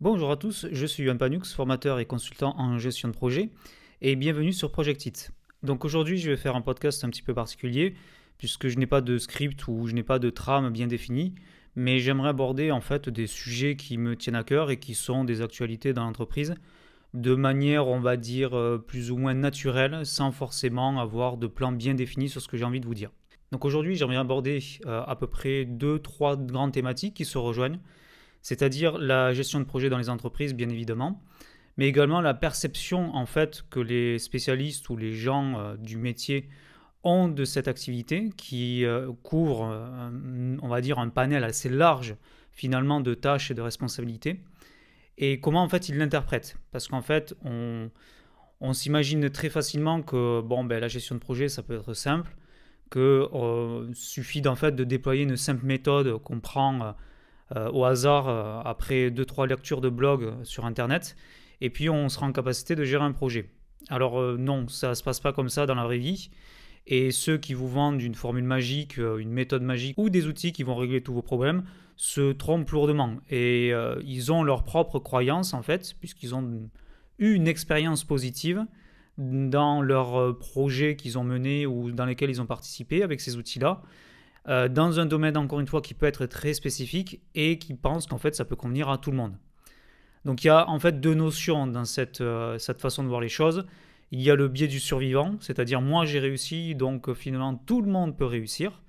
Bonjour à tous, je suis Yohan Panux, formateur et consultant en gestion de projet, et bienvenue sur Projectit. Donc aujourd'hui, je vais faire un podcast un petit peu particulier, puisque je n'ai pas de script ou je n'ai pas de trame bien définie, mais j'aimerais aborder en fait des sujets qui me tiennent à cœur et qui sont des actualités dans l'entreprise, de manière, on va dire, euh, plus ou moins naturelle, sans forcément avoir de plan bien défini sur ce que j'ai envie de vous dire. Donc aujourd'hui, j'aimerais aborder euh, à peu près deux, trois grandes thématiques qui se rejoignent, c'est-à-dire la gestion de projet dans les entreprises, bien évidemment, mais également la perception en fait que les spécialistes ou les gens euh, du métier ont de cette activité qui couvre, on va dire, un panel assez large finalement de tâches et de responsabilités et comment en fait ils l'interprètent. Parce qu'en fait, on, s'imagine très facilement que bon, ben, la gestion de projet, ça peut être simple, que euh, suffit en fait de déployer une simple méthode qu'on prend euh, au hasard euh, après deux-trois lectures de blog sur Internet, et puis on sera en capacité de gérer un projet. Alors non, ça ne se passe pas comme ça dans la vraie vie. Et ceux qui vous vendent une formule magique, une méthode magique ou des outils qui vont régler tous vos problèmes se trompent lourdement. Et euh, ils ont leur propre croyance, en fait, puisqu'ils ont eu une expérience positive dans leurs euh, projets qu'ils ont menés ou dans lesquels ils ont participé avec ces outils-là, euh, dans un domaine, encore une fois, qui peut être très spécifique et qui pense qu'en fait, ça peut convenir à tout le monde. Donc il y a en fait deux notions dans cette, cette façon de voir les choses. Il y a le biais du survivant, c'est-à-dire moi j'ai réussi, donc finalement tout le monde peut réussir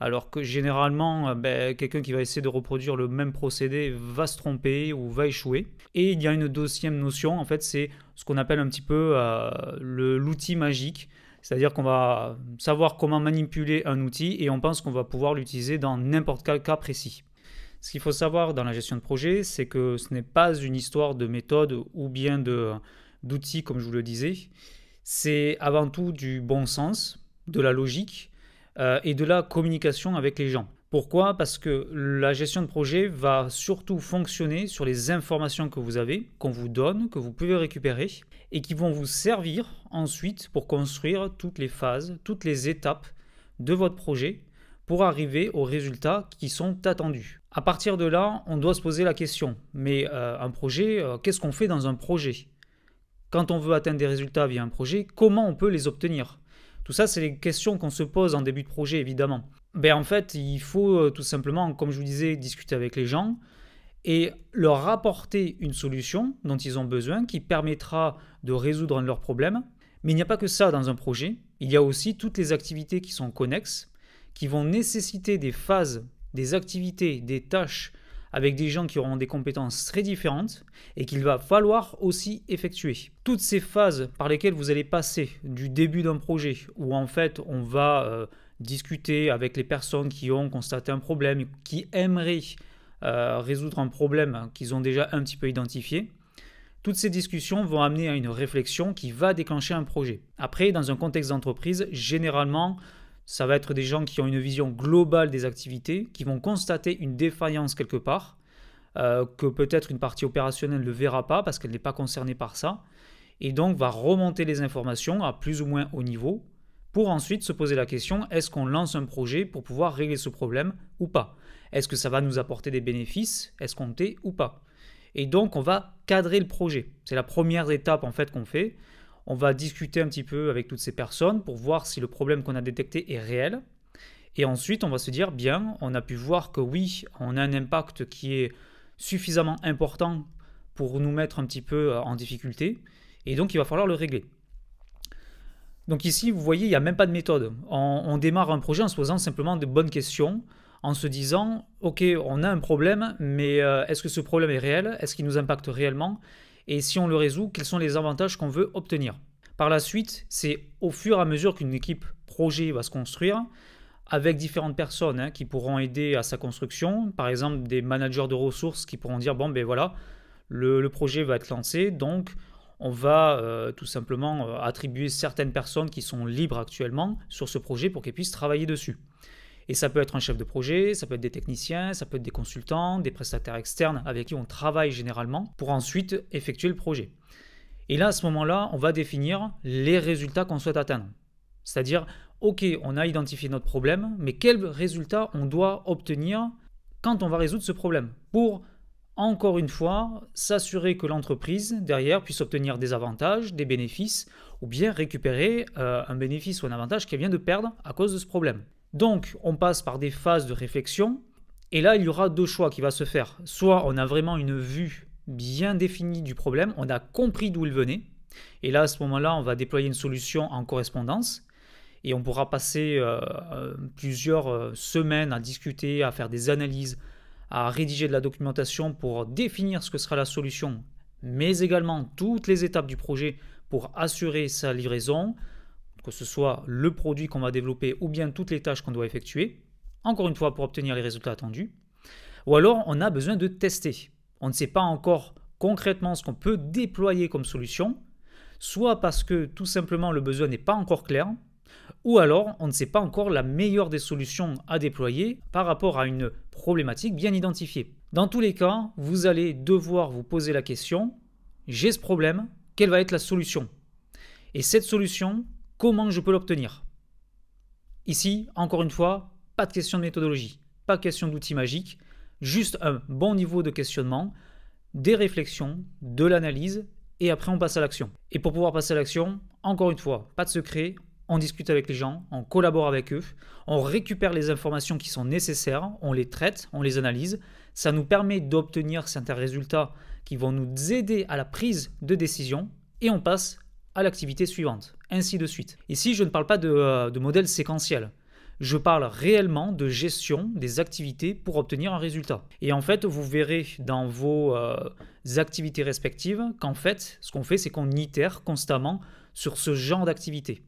alors que généralement, euh, ben, quelqu'un qui va essayer de reproduire le même procédé va se tromper ou va échouer. Et il y a une deuxième notion, en fait, c'est ce qu'on appelle un petit peu euh, l'outil magique. C'est-à-dire qu'on va savoir comment manipuler un outil et on pense qu'on va pouvoir l'utiliser dans n'importe quel cas précis. Ce qu'il faut savoir dans la gestion de projet, c'est que ce n'est pas une histoire de méthode ou bien d'outils, comme je vous le disais. C'est avant tout du bon sens, de la logique euh, et de la communication avec les gens. Pourquoi Parce que la gestion de projet va surtout fonctionner sur les informations que vous avez, qu'on vous donne, que vous pouvez récupérer, et qui vont vous servir ensuite pour construire toutes les phases, toutes les étapes de votre projet pour arriver aux résultats qui sont attendus. À partir de là, on doit se poser la question, mais euh, un projet, euh, qu'est-ce qu'on fait dans un projet Quand on veut atteindre des résultats via un projet, comment on peut les obtenir tout ça, c'est les questions qu'on se pose en début de projet, évidemment. Ben, en fait, il faut euh, tout simplement, comme je vous disais, discuter avec les gens et leur apporter une solution dont ils ont besoin qui permettra de résoudre leurs problèmes. Mais il n'y a pas que ça dans un projet, il y a aussi toutes les activités qui sont connexes, qui vont nécessiter des phases, des activités, des tâches avec des gens qui auront des compétences très différentes et qu'il va falloir aussi effectuer. Toutes ces phases par lesquelles vous allez passer du début d'un projet où en fait on va euh, discuter avec les personnes qui ont constaté un problème, qui aimeraient euh, résoudre un problème qu'ils ont déjà un petit peu identifié, toutes ces discussions vont amener à une réflexion qui va déclencher un projet. Après, dans un contexte d'entreprise, généralement, ça va être des gens qui ont une vision globale des activités, qui vont constater une défaillance quelque part, euh, que peut-être une partie opérationnelle ne verra pas parce qu'elle n'est pas concernée par ça, et donc va remonter les informations à plus ou moins haut niveau pour ensuite se poser la question est-ce qu'on lance un projet pour pouvoir régler ce problème ou pas Est-ce que ça va nous apporter des bénéfices escomptés ou pas Et donc on va cadrer le projet. C'est la première étape en fait qu'on fait. On va discuter un petit peu avec toutes ces personnes pour voir si le problème qu'on a détecté est réel. Et ensuite, on va se dire, bien, on a pu voir que oui, on a un impact qui est suffisamment important pour nous mettre un petit peu euh, en difficulté. Et donc, il va falloir le régler. Donc ici, vous voyez, il n'y a même pas de méthode. On, démarre un projet en se posant simplement de bonnes questions, en se disant, OK, on a un problème, mais euh, est-ce que ce problème est réel Est-ce qu'il nous impacte réellement et si on le résout, quels sont les avantages qu'on veut obtenir. Par la suite, c'est au fur et à mesure qu'une équipe projet va se construire, avec différentes personnes hein, qui pourront aider à sa construction, par exemple des managers de ressources qui pourront dire, bon ben voilà, le, projet va être lancé, donc on va euh, tout simplement euh, attribuer certaines personnes qui sont libres actuellement sur ce projet pour qu'elles puissent travailler dessus. Et ça peut être un chef de projet, ça peut être des techniciens, ça peut être des consultants, des prestataires externes avec qui on travaille généralement pour ensuite effectuer le projet. Et là, à ce moment-là, on va définir les résultats qu'on souhaite atteindre. C'est-à-dire, OK, on a identifié notre problème, mais quels résultats on doit obtenir quand on va résoudre ce problème pour, encore une fois, s'assurer que l'entreprise, derrière, puisse obtenir des avantages, des bénéfices, ou bien récupérer euh, un bénéfice ou un avantage qu'elle vient de perdre à cause de ce problème. Donc, on passe par des phases de réflexion, et là, il y aura deux choix qui vont se faire. Soit on a vraiment une vue bien définie du problème, on a compris d'où il venait, et là, à ce moment-là, on va déployer une solution en correspondance, et on pourra passer euh, euh, plusieurs euh, semaines à discuter, à faire des analyses, à rédiger de la documentation pour définir ce que sera la solution, mais également toutes les étapes du projet pour assurer sa livraison, que ce soit le produit qu'on va développer ou bien toutes les tâches qu'on doit effectuer, encore une fois pour obtenir les résultats attendus. Ou alors on a besoin de tester. On ne sait pas encore concrètement ce qu'on peut déployer comme solution, soit parce que tout simplement le besoin n'est pas encore clair, ou alors on ne sait pas encore la meilleure des solutions à déployer par rapport à une problématique bien identifiée. Dans tous les cas, vous allez devoir vous poser la question, j'ai ce problème, quelle va être la solution Et cette solution, Comment je peux l'obtenir Ici, encore une fois, pas de question de méthodologie, pas question d'outils magiques, juste un bon niveau de questionnement, des réflexions, de l'analyse, et après on passe à l'action. Et pour pouvoir passer à l'action, encore une fois, pas de secret, on discute avec les gens, on collabore avec eux, on récupère les informations qui sont nécessaires, on les traite, on les analyse. Ça nous permet d'obtenir certains résultats qui vont nous aider à la prise de décision et on passe à l'activité suivante, ainsi de suite. Ici, je ne parle pas euh, de, modèle séquentiel. Je parle réellement de gestion des activités pour obtenir un résultat. Et en fait, vous verrez dans vos euh, activités respectives qu'en fait, ce qu'on fait, c'est qu'on itère constamment sur ce genre d'activité.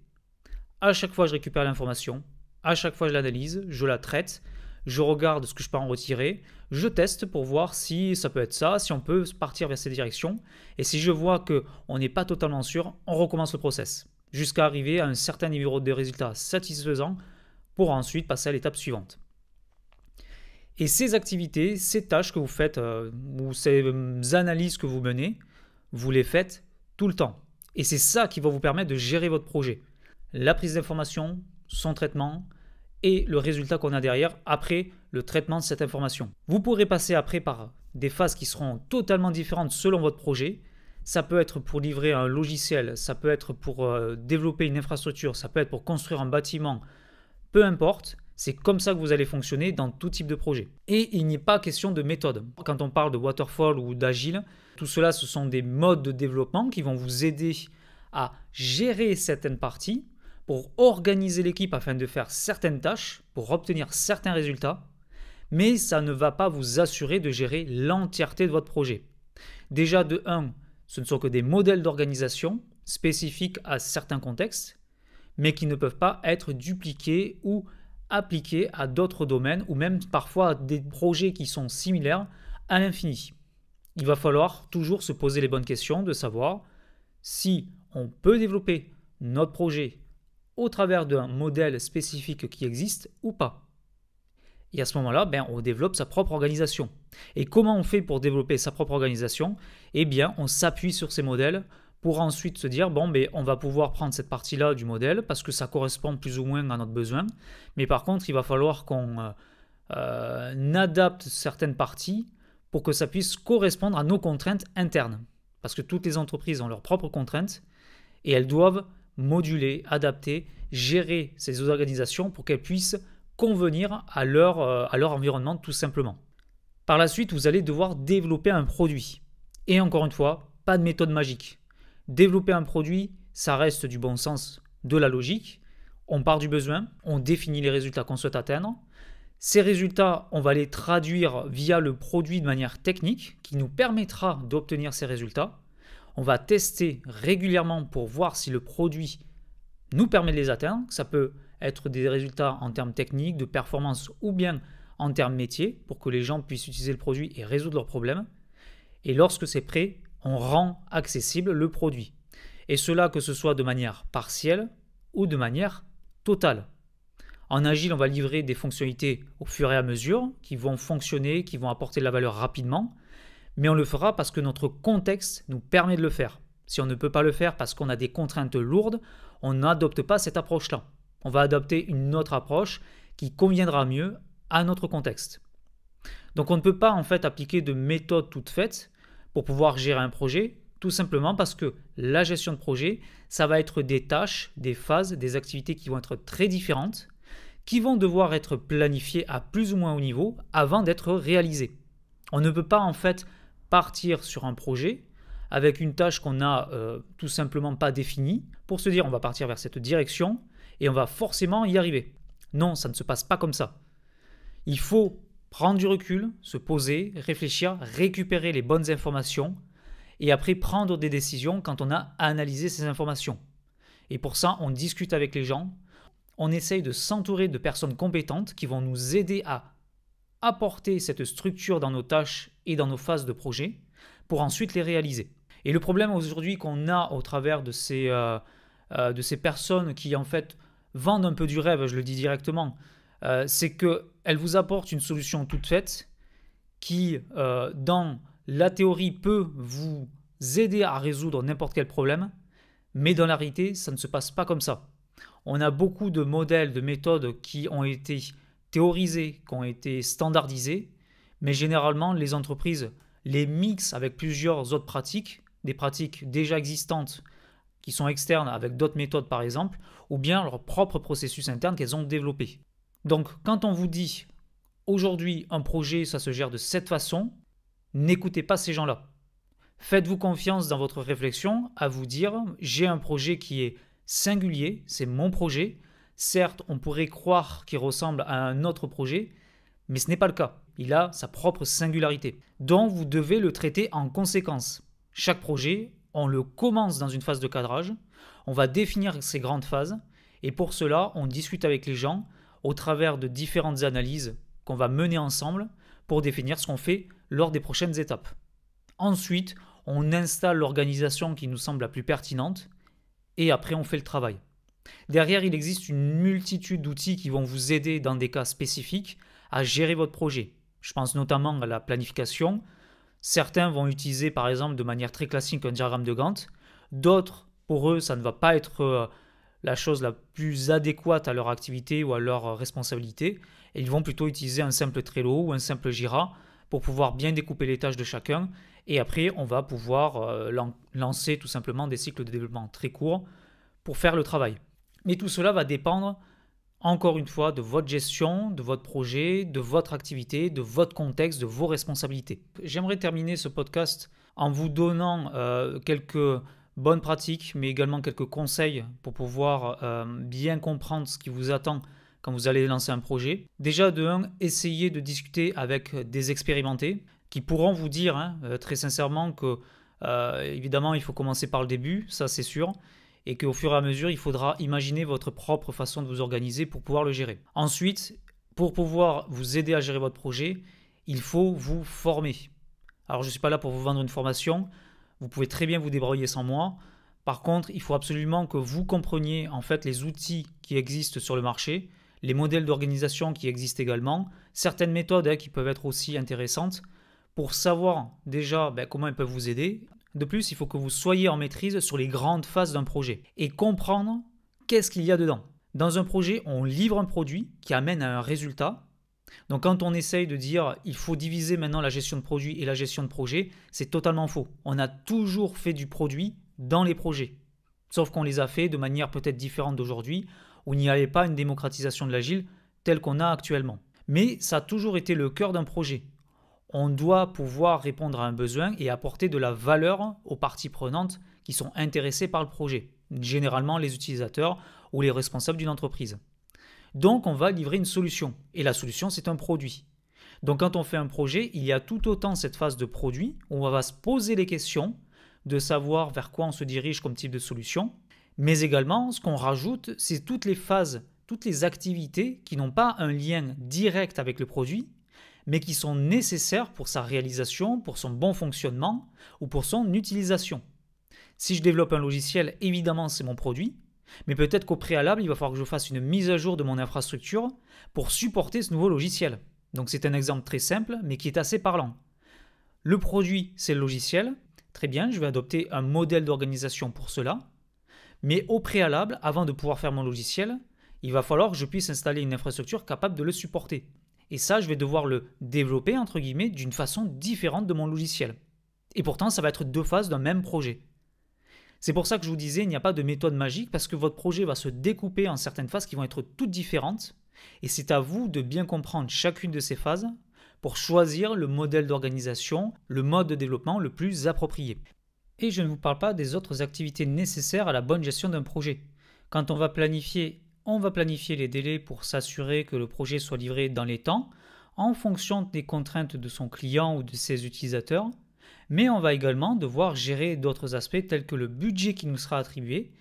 À chaque fois, je récupère l'information, à chaque fois, je l'analyse, je la traite, je regarde ce que je peux en retirer, je teste pour voir si ça peut être ça, si on peut partir vers cette direction, et si je vois que on n'est pas totalement sûr, on recommence le process jusqu'à arriver à un certain niveau de résultats satisfaisant pour ensuite passer à l'étape suivante. Et ces activités, ces tâches que vous faites euh, ou ces euh, analyses que vous menez, vous les faites tout le temps. Et c'est ça qui va vous permettre de gérer votre projet. La prise d'information, son traitement, et le résultat qu'on a derrière après le traitement de cette information. Vous pourrez passer après par des phases qui seront totalement différentes selon votre projet. Ça peut être pour livrer un logiciel, ça peut être pour euh, développer une infrastructure, ça peut être pour construire un bâtiment, peu importe. C'est comme ça que vous allez fonctionner dans tout type de projet. Et il n'y a pas question de méthode. Quand on parle de waterfall ou d'agile, tout cela, ce sont des modes de développement qui vont vous aider à gérer certaines parties pour organiser l'équipe afin de faire certaines tâches, pour obtenir certains résultats, mais ça ne va pas vous assurer de gérer l'entièreté de votre projet. Déjà de 1, ce ne sont que des modèles d'organisation spécifiques à certains contextes, mais qui ne peuvent pas être dupliqués ou appliqués à d'autres domaines ou même parfois à des projets qui sont similaires à l'infini. Il va falloir toujours se poser les bonnes questions de savoir si on peut développer notre projet au travers d'un modèle spécifique qui existe ou pas. Et à ce moment-là, ben, on développe sa propre organisation. Et comment on fait pour développer sa propre organisation Eh bien, on s'appuie sur ces modèles pour ensuite se dire, bon, ben, on va pouvoir prendre cette partie-là du modèle parce que ça correspond plus ou moins à notre besoin. Mais par contre, il va falloir qu'on euh, euh, adapte certaines parties pour que ça puisse correspondre à nos contraintes internes. Parce que toutes les entreprises ont leurs propres contraintes et elles doivent moduler, adapter, gérer ces organisations pour qu'elles puissent convenir à leur, euh, à leur environnement tout simplement. Par la suite, vous allez devoir développer un produit. Et encore une fois, pas de méthode magique. Développer un produit, ça reste du bon sens, de la logique. On part du besoin, on définit les résultats qu'on souhaite atteindre. Ces résultats, on va les traduire via le produit de manière technique qui nous permettra d'obtenir ces résultats. On va tester régulièrement pour voir si le produit nous permet de les atteindre. Ça peut être des résultats en termes techniques, de performance ou bien en termes métiers pour que les gens puissent utiliser le produit et résoudre leurs problèmes. Et lorsque c'est prêt, on rend accessible le produit. Et cela que ce soit de manière partielle ou de manière totale. En agile, on va livrer des fonctionnalités au fur et à mesure qui vont fonctionner, qui vont apporter de la valeur rapidement mais on le fera parce que notre contexte nous permet de le faire. Si on ne peut pas le faire parce qu'on a des contraintes lourdes, on n'adopte pas cette approche-là. On va adopter une autre approche qui conviendra mieux à notre contexte. Donc on ne peut pas en fait appliquer de méthode toute faite pour pouvoir gérer un projet, tout simplement parce que la gestion de projet, ça va être des tâches, des phases, des activités qui vont être très différentes, qui vont devoir être planifiées à plus ou moins haut niveau avant d'être réalisées. On ne peut pas en fait partir sur un projet avec une tâche qu'on n'a euh, tout simplement pas définie pour se dire on va partir vers cette direction et on va forcément y arriver. Non, ça ne se passe pas comme ça. Il faut prendre du recul, se poser, réfléchir, récupérer les bonnes informations et après prendre des décisions quand on a analysé ces informations. Et pour ça, on discute avec les gens, on essaye de s'entourer de personnes compétentes qui vont nous aider à apporter cette structure dans nos tâches et dans nos phases de projet pour ensuite les réaliser. Et le problème aujourd'hui qu'on a au travers de ces, euh, euh, de ces personnes qui en fait vendent un peu du rêve, je le dis directement, euh, c'est qu'elles vous apportent une solution toute faite qui, dans la théorie, peut vous aider à résoudre n'importe quel problème, mais dans la réalité, ça ne se passe pas comme ça. On a beaucoup de modèles, de méthodes qui ont été théorisées, qui ont été standardisés, mais généralement, les entreprises les mixent avec plusieurs autres pratiques, des pratiques déjà existantes qui sont externes avec d'autres méthodes par exemple, ou bien leur propre processus interne qu'elles ont développé. Donc quand on vous dit aujourd'hui un projet ça se gère de cette façon, n'écoutez pas ces gens-là. Faites-vous confiance dans votre réflexion à vous dire j'ai un projet qui est singulier, c'est mon projet. Certes, on pourrait croire qu'il ressemble à un autre projet, mais ce n'est pas le cas. Il a sa propre singularité. Donc vous devez le traiter en conséquence. Chaque projet, on le commence dans une phase de cadrage, on va définir ses grandes phases, et pour cela, on discute avec les gens au travers de différentes analyses qu'on va mener ensemble pour définir ce qu'on fait lors des prochaines étapes. Ensuite, on installe l'organisation qui nous semble la plus pertinente, et après on fait le travail. Derrière, il existe une multitude d'outils qui vont vous aider dans des cas spécifiques à gérer votre projet. Je pense notamment à la planification. Certains vont utiliser par exemple de manière très classique un diagramme de Gantt. D'autres, pour eux, ça ne va pas être euh, la chose la plus adéquate à leur activité ou à leur responsabilité. ils vont plutôt utiliser un simple Trello ou un simple Jira pour pouvoir bien découper les tâches de chacun. Et après, on va pouvoir euh, lancer tout simplement des cycles de développement très courts pour faire le travail. Mais tout cela va dépendre encore une fois, de votre gestion, de votre projet, de votre activité, de votre contexte, de vos responsabilités. J'aimerais terminer ce podcast en vous donnant euh, quelques bonnes pratiques, mais également quelques conseils pour pouvoir euh, bien comprendre ce qui vous attend quand vous allez lancer un projet. Déjà, de un, essayez de discuter avec des expérimentés qui pourront vous dire hein, euh, très sincèrement que, évidemment, il faut commencer par le début, ça c'est sûr, et qu'au fur et à mesure, il faudra imaginer votre propre façon de vous organiser pour pouvoir le gérer. Ensuite, pour pouvoir vous aider à gérer votre projet, il faut vous former. Alors, je ne suis pas là pour vous vendre une formation, vous pouvez très bien vous débrouiller sans moi. Par contre, il faut absolument que vous compreniez en fait les outils qui existent sur le marché, les modèles d'organisation qui existent également, certaines méthodes hein, qui peuvent être aussi intéressantes pour savoir déjà ben, comment elles peuvent vous aider de plus, il faut que vous soyez en maîtrise sur les grandes phases d'un projet et comprendre qu'est-ce qu'il y a dedans. Dans un projet, on livre un produit qui amène à un résultat. Donc quand on essaye de dire il faut diviser maintenant la gestion de produit et la gestion de projet, c'est totalement faux. On a toujours fait du produit dans les projets. Sauf qu'on les a fait de manière peut-être différente d'aujourd'hui, où il n'y avait pas une démocratisation de l'agile telle qu'on a actuellement. Mais ça a toujours été le cœur d'un projet on doit pouvoir répondre à un besoin et apporter de la valeur aux parties prenantes qui sont intéressées par le projet, généralement les utilisateurs ou les responsables d'une entreprise. Donc on va livrer une solution, et la solution c'est un produit. Donc quand on fait un projet, il y a tout autant cette phase de produit où on va se poser les questions de savoir vers quoi on se dirige comme type de solution, mais également ce qu'on rajoute, c'est toutes les phases, toutes les activités qui n'ont pas un lien direct avec le produit, mais qui sont nécessaires pour sa réalisation, pour son bon fonctionnement ou pour son utilisation. Si je développe un logiciel, évidemment c'est mon produit, mais peut-être qu'au préalable, il va falloir que je fasse une mise à jour de mon infrastructure pour supporter ce nouveau logiciel. Donc c'est un exemple très simple, mais qui est assez parlant. Le produit, c'est le logiciel. Très bien, je vais adopter un modèle d'organisation pour cela. Mais au préalable, avant de pouvoir faire mon logiciel, il va falloir que je puisse installer une infrastructure capable de le supporter. Et ça, je vais devoir le développer, entre guillemets, d'une façon différente de mon logiciel. Et pourtant, ça va être deux phases d'un même projet. C'est pour ça que je vous disais, il n'y a pas de méthode magique, parce que votre projet va se découper en certaines phases qui vont être toutes différentes, et c'est à vous de bien comprendre chacune de ces phases pour choisir le modèle d'organisation, le mode de développement le plus approprié. Et je ne vous parle pas des autres activités nécessaires à la bonne gestion d'un projet. Quand on va planifier on va planifier les délais pour s'assurer que le projet soit livré dans les temps, en fonction des contraintes de son client ou de ses utilisateurs, mais on va également devoir gérer d'autres aspects tels que le budget qui nous sera attribué,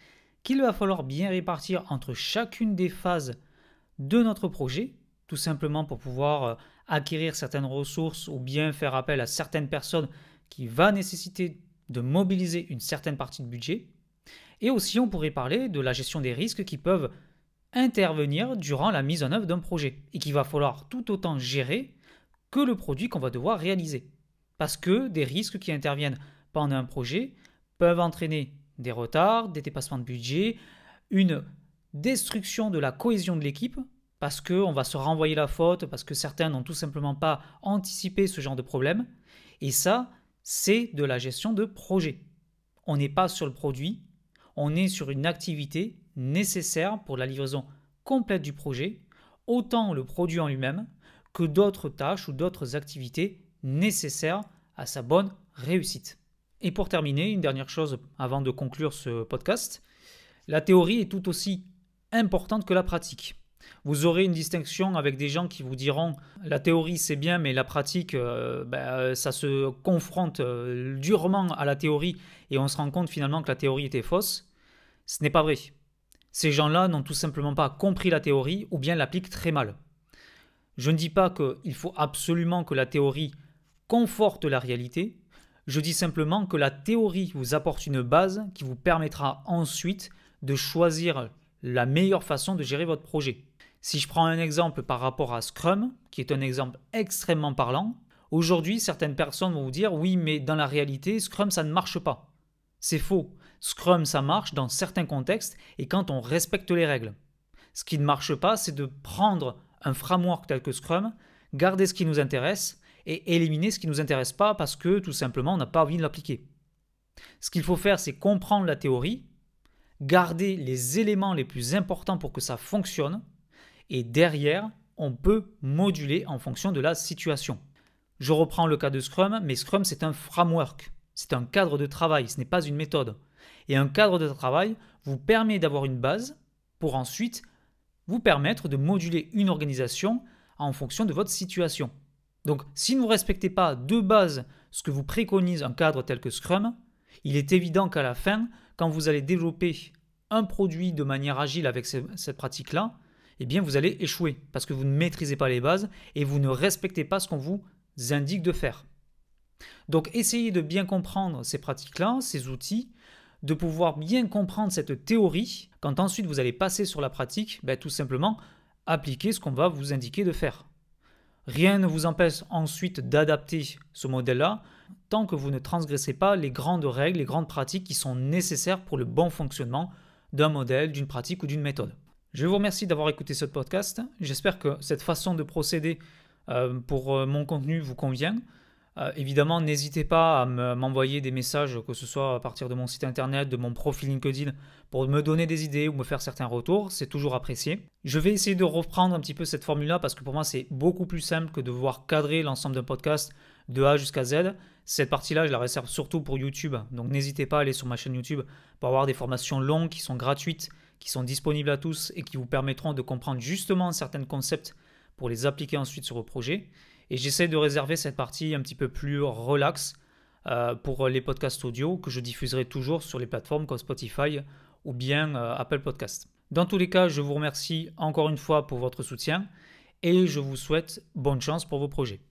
qu'il va falloir bien répartir entre chacune des phases de notre projet, tout simplement pour pouvoir euh, acquérir certaines ressources ou bien faire appel à certaines personnes qui va nécessiter de mobiliser une certaine partie de budget. Et aussi on pourrait parler de la gestion des risques qui peuvent intervenir durant la mise en œuvre d'un projet et qu'il va falloir tout autant gérer que le produit qu'on va devoir réaliser. Parce que des risques qui interviennent pendant un projet peuvent entraîner des retards, des dépassements de budget, une destruction de la cohésion de l'équipe parce qu'on va se renvoyer la faute, parce que certains n'ont tout simplement pas anticipé ce genre de problème. Et ça, c'est de la gestion de projet. On n'est pas sur le produit, on est sur une activité nécessaires pour la livraison complète du projet, autant le produit en lui-même que d'autres tâches ou d'autres activités nécessaires à sa bonne réussite. Et pour terminer, une dernière chose avant de conclure ce podcast, la théorie est tout aussi importante que la pratique. Vous aurez une distinction avec des gens qui vous diront la théorie c'est bien mais la pratique euh, ben, euh, ça se confronte euh, durement à la théorie et on se rend compte finalement que la théorie était fausse. Ce n'est pas vrai. Ces gens-là n'ont tout simplement pas compris la théorie ou bien l'appliquent très mal. Je ne dis pas qu'il faut absolument que la théorie conforte la réalité, je dis simplement que la théorie vous apporte une base qui vous permettra ensuite de choisir la meilleure façon de gérer votre projet. Si je prends un exemple par rapport à Scrum, qui est un exemple extrêmement parlant, aujourd'hui certaines personnes vont vous dire oui mais dans la réalité Scrum ça ne marche pas. C'est faux. Scrum, ça marche dans certains contextes et quand on respecte les règles. Ce qui ne marche pas, c'est de prendre un framework tel que Scrum, garder ce qui nous intéresse et éliminer ce qui ne nous intéresse pas parce que tout simplement on n'a pas envie de l'appliquer. Ce qu'il faut faire, c'est comprendre la théorie, garder les éléments les plus importants pour que ça fonctionne, et derrière, on peut moduler en fonction de la situation. Je reprends le cas de Scrum, mais Scrum c'est un framework. C'est un cadre de travail, ce n'est pas une méthode. Et un cadre de travail vous permet d'avoir une base pour ensuite vous permettre de moduler une organisation en fonction de votre situation. Donc si vous ne respectez pas de base ce que vous préconise un cadre tel que Scrum, il est évident qu'à la fin, quand vous allez développer un produit de manière agile avec cette pratique-là, eh bien vous allez échouer parce que vous ne maîtrisez pas les bases et vous ne respectez pas ce qu'on vous indique de faire. Donc essayez de bien comprendre ces pratiques-là, ces outils, de pouvoir bien comprendre cette théorie. Quand ensuite vous allez passer sur la pratique, ben, tout simplement appliquez ce qu'on va vous indiquer de faire. Rien ne vous empêche ensuite d'adapter ce modèle-là tant que vous ne transgressez pas les grandes règles, les grandes pratiques qui sont nécessaires pour le bon fonctionnement d'un modèle, d'une pratique ou d'une méthode. Je vous remercie d'avoir écouté ce podcast. J'espère que cette façon de procéder euh, pour euh, mon contenu vous convient. Euh, évidemment, n'hésitez pas à m'envoyer des messages, que ce soit à partir de mon site internet, de mon profil LinkedIn, pour me donner des idées ou me faire certains retours. C'est toujours apprécié. Je vais essayer de reprendre un petit peu cette formule-là parce que pour moi, c'est beaucoup plus simple que de devoir cadrer l'ensemble d'un podcast de A jusqu'à Z. Cette partie-là, je la réserve surtout pour YouTube. Donc n'hésitez pas à aller sur ma chaîne YouTube pour avoir des formations longues qui sont gratuites, qui sont disponibles à tous et qui vous permettront de comprendre justement certains concepts pour les appliquer ensuite sur vos projets. Et j'essaie de réserver cette partie un petit peu plus relax euh, pour les podcasts audio que je diffuserai toujours sur les plateformes comme Spotify ou bien euh, Apple Podcasts. Dans tous les cas, je vous remercie encore une fois pour votre soutien et je vous souhaite bonne chance pour vos projets.